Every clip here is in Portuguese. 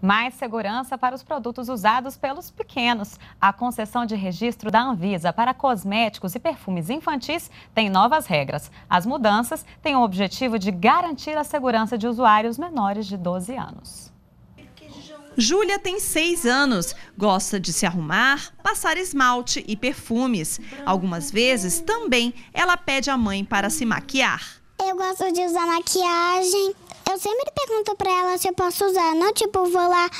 Mais segurança para os produtos usados pelos pequenos. A concessão de registro da Anvisa para cosméticos e perfumes infantis tem novas regras. As mudanças têm o objetivo de garantir a segurança de usuários menores de 12 anos. Júlia tem seis anos, gosta de se arrumar, passar esmalte e perfumes. Algumas vezes também ela pede à mãe para se maquiar. Eu gosto de usar maquiagem, eu sempre pergunto para ela se eu posso usar, não tipo, vou lá,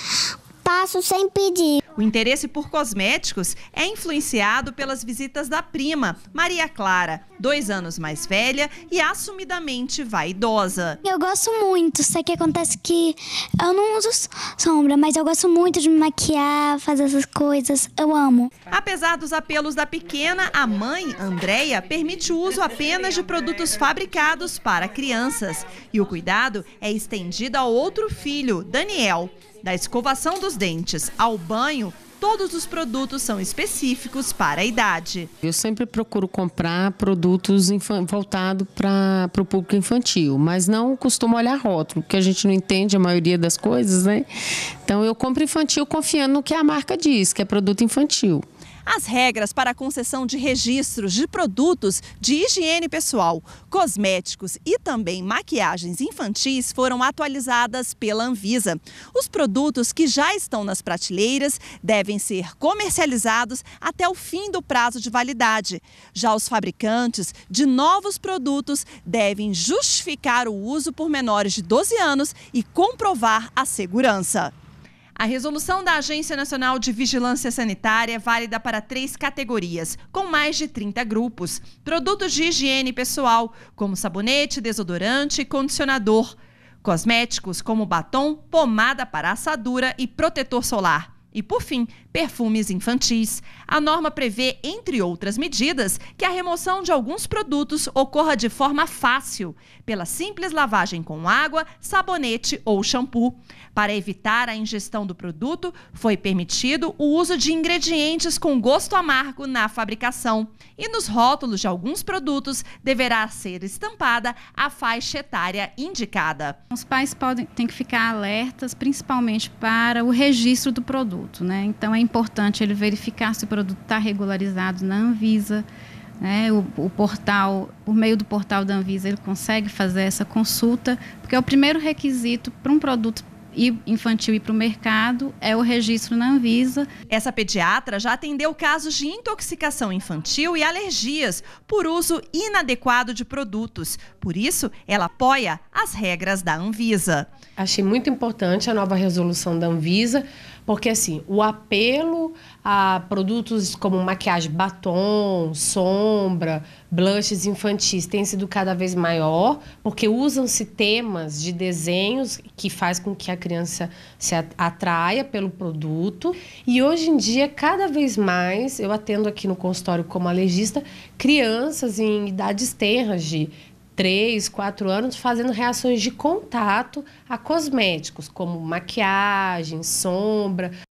passo sem pedir. O interesse por cosméticos é influenciado pelas visitas da prima, Maria Clara, dois anos mais velha e assumidamente vaidosa. Eu gosto muito, só que acontece que eu não uso sombra, mas eu gosto muito de me maquiar, fazer essas coisas, eu amo. Apesar dos apelos da pequena, a mãe, Andréia, permite o uso apenas de produtos fabricados para crianças. E o cuidado é estendido ao outro filho, Daniel. Da escovação dos dentes ao banho, todos os produtos são específicos para a idade. Eu sempre procuro comprar produtos voltados para o público infantil, mas não costumo olhar rótulo, porque a gente não entende a maioria das coisas, né? Então eu compro infantil confiando no que a marca diz, que é produto infantil as regras para a concessão de registros de produtos de higiene pessoal, cosméticos e também maquiagens infantis foram atualizadas pela Anvisa. Os produtos que já estão nas prateleiras devem ser comercializados até o fim do prazo de validade. Já os fabricantes de novos produtos devem justificar o uso por menores de 12 anos e comprovar a segurança. A resolução da Agência Nacional de Vigilância Sanitária é válida para três categorias, com mais de 30 grupos: produtos de higiene pessoal, como sabonete, desodorante e condicionador, cosméticos, como batom, pomada para assadura e protetor solar e por fim, perfumes infantis. A norma prevê, entre outras medidas, que a remoção de alguns produtos ocorra de forma fácil, pela simples lavagem com água, sabonete ou shampoo. Para evitar a ingestão do produto, foi permitido o uso de ingredientes com gosto amargo na fabricação. E nos rótulos de alguns produtos deverá ser estampada a faixa etária indicada. Os pais podem, têm que ficar alertas, principalmente para o registro do produto produto. Né? Então, é importante ele verificar se o produto está regularizado na Anvisa. Né? O, o, portal, por meio do portal da Anvisa, ele consegue fazer essa consulta, porque é o primeiro requisito para um produto infantil ir para o mercado é o registro na Anvisa. Essa pediatra já atendeu casos de intoxicação infantil e alergias por uso inadequado de produtos. Por isso, ela apoia as regras da Anvisa. Achei muito importante a nova resolução da Anvisa porque, assim, o apelo a produtos como maquiagem, batom, sombra, blushes infantis tem sido cada vez maior, porque usam-se temas de desenhos que faz com que a criança se atraia pelo produto. E hoje em dia, cada vez mais, eu atendo aqui no consultório como alergista, crianças em idades tenras de três, quatro anos fazendo reações de contato a cosméticos, como maquiagem, sombra.